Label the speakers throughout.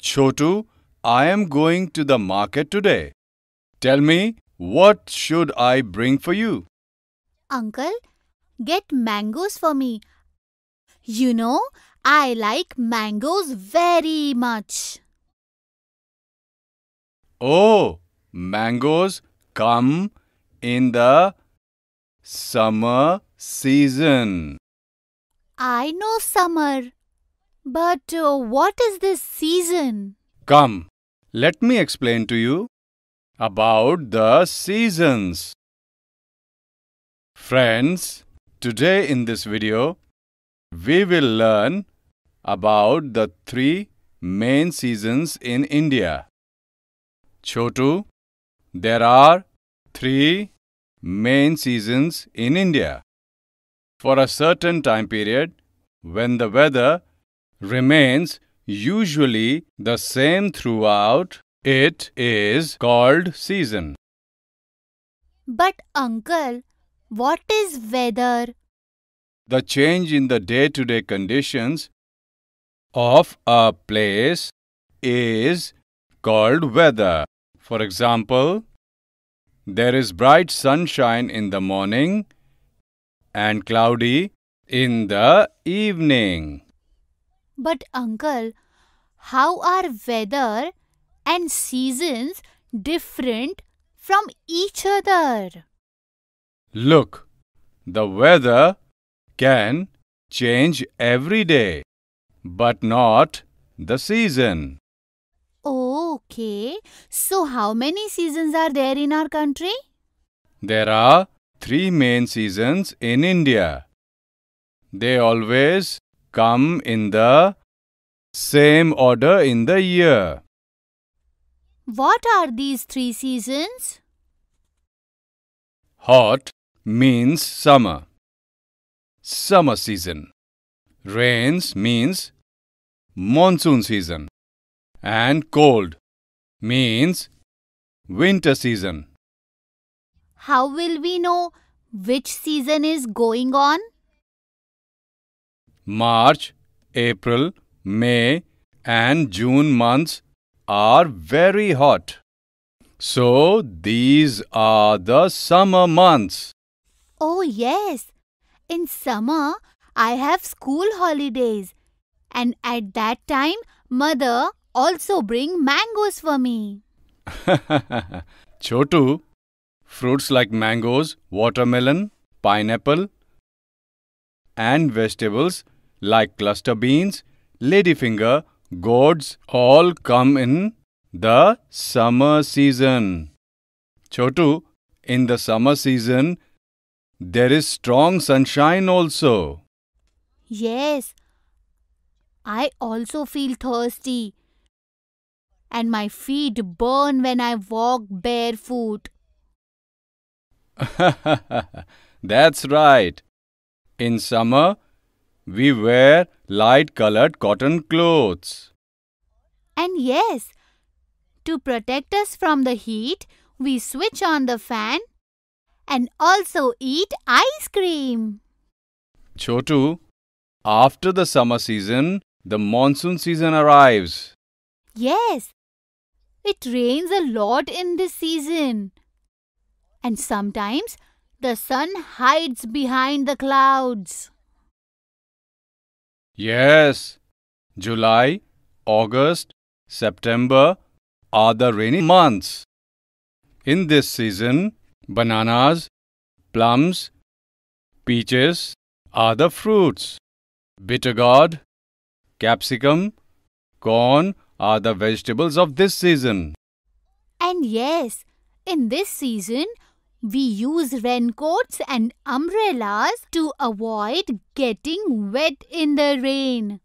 Speaker 1: Chotu, I am going to the market today. Tell me, what should I bring for you?
Speaker 2: Uncle, get mangoes for me. You know, I like mangoes very much.
Speaker 1: Oh, mangoes come in the summer Season.
Speaker 2: I know summer. But uh, what is this season?
Speaker 1: Come, let me explain to you about the seasons. Friends, today in this video, we will learn about the three main seasons in India. Chotu, there are three main seasons in India for a certain time period when the weather remains usually the same throughout, it is called season.
Speaker 2: But uncle, what is weather?
Speaker 1: The change in the day-to-day conditions of a place is called weather. For example, there is bright sunshine in the morning and cloudy in the evening.
Speaker 2: But uncle, how are weather and seasons different from each other?
Speaker 1: Look, the weather can change every day, but not the season.
Speaker 2: Okay, so how many seasons are there in our country?
Speaker 1: There are three main seasons in India. They always come in the same order in the year.
Speaker 2: What are these three seasons?
Speaker 1: Hot means summer. Summer season. Rains means monsoon season. And cold means winter season
Speaker 2: how will we know which season is going on?
Speaker 1: March, April, May, and June months are very hot. So these are the summer months.
Speaker 2: Oh, yes. In summer, I have school holidays. And at that time, mother also bring mangoes for me.
Speaker 1: Chotu, fruits like mangoes, watermelon, pineapple, and vegetables like cluster beans, ladyfinger, gourds all come in the summer season. Chotu, in the summer season, there is strong sunshine also.
Speaker 2: Yes, I also feel thirsty. And my feet burn when I walk barefoot.
Speaker 1: That's right. In summer, we wear light colored cotton clothes.
Speaker 2: And yes, to protect us from the heat, we switch on the fan and also eat ice cream.
Speaker 1: Chotu, after the summer season, the monsoon season arrives.
Speaker 2: Yes, it rains a lot in this season and sometimes the sun hides behind the clouds.
Speaker 1: Yes, July, August, September are the rainy months. In this season, bananas, plums, peaches are the fruits. Bitter gourd, capsicum, corn are the vegetables of this season.
Speaker 2: And yes, in this season, we use raincoats and umbrellas to avoid getting wet in the rain.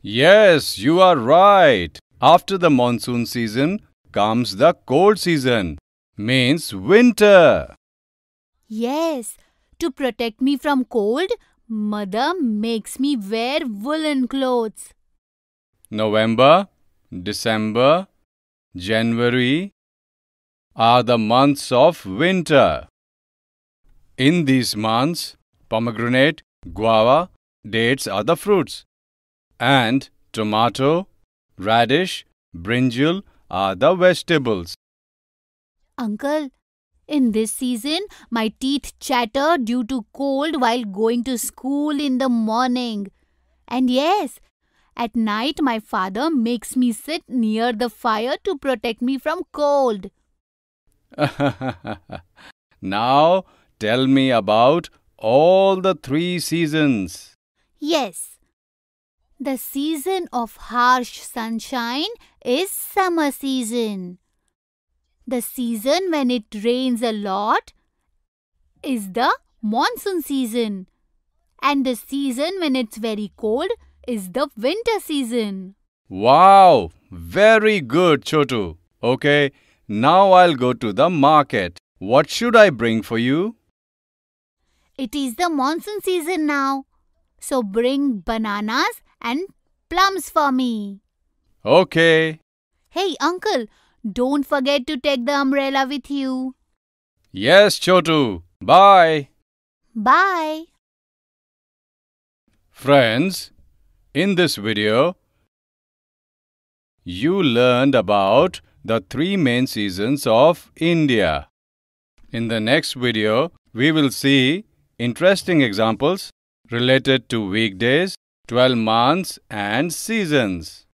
Speaker 1: Yes, you are right. After the monsoon season comes the cold season, means winter.
Speaker 2: Yes, to protect me from cold, mother makes me wear woolen clothes.
Speaker 1: November, December, January, are the months of winter. In these months, pomegranate, guava, dates are the fruits, and tomato, radish, brinjal are the vegetables.
Speaker 2: Uncle, in this season, my teeth chatter due to cold while going to school in the morning. And yes, at night my father makes me sit near the fire to protect me from cold.
Speaker 1: now tell me about all the three seasons.
Speaker 2: Yes. The season of harsh sunshine is summer season. The season when it rains a lot is the monsoon season. And the season when it's very cold is the winter season.
Speaker 1: Wow! Very good, Chotu. Okay, now I'll go to the market. What should I bring for you?
Speaker 2: It is the monsoon season now. So bring bananas and plums for me.
Speaker 1: Okay.
Speaker 2: Hey, uncle, don't forget to take the umbrella with you.
Speaker 1: Yes, Chotu. Bye.
Speaker 2: Bye.
Speaker 1: Friends, in this video, you learned about the three main seasons of India. In the next video, we will see interesting examples related to weekdays, 12 months and seasons.